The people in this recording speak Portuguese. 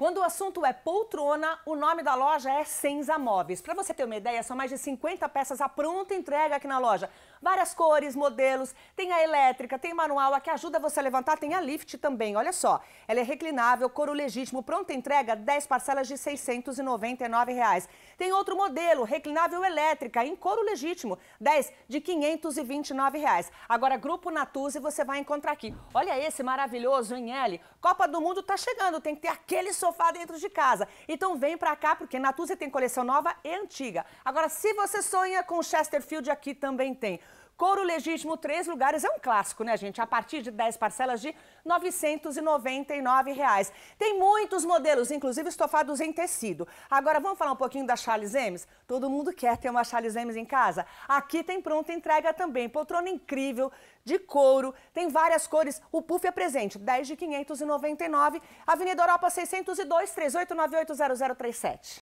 Quando o assunto é poltrona, o nome da loja é Senza Móveis. Para você ter uma ideia, são mais de 50 peças à pronta entrega aqui na loja. Várias cores, modelos, tem a elétrica, tem manual, a que ajuda você a levantar, tem a lift também, olha só. Ela é reclinável, couro legítimo, pronta entrega, 10 parcelas de R$ 699. Reais. Tem outro modelo, reclinável elétrica, em couro legítimo, 10 de R$ 529. Reais. Agora, Grupo Natuzzi você vai encontrar aqui. Olha esse maravilhoso em L. Copa do Mundo tá chegando, tem que ter aquele sofá dentro de casa. Então vem pra cá, porque Natuzzi tem coleção nova e antiga. Agora, se você sonha com Chesterfield, aqui também tem. Couro Legítimo, três lugares, é um clássico, né, gente? A partir de 10 parcelas de R$ 999. Reais. Tem muitos modelos, inclusive estofados em tecido. Agora, vamos falar um pouquinho da Charles Emes? Todo mundo quer ter uma Charles Emes em casa? Aqui tem pronta entrega também. Poltrona incrível, de couro, tem várias cores. O puff é presente, R$ de Avenida Europa 602, 38980037.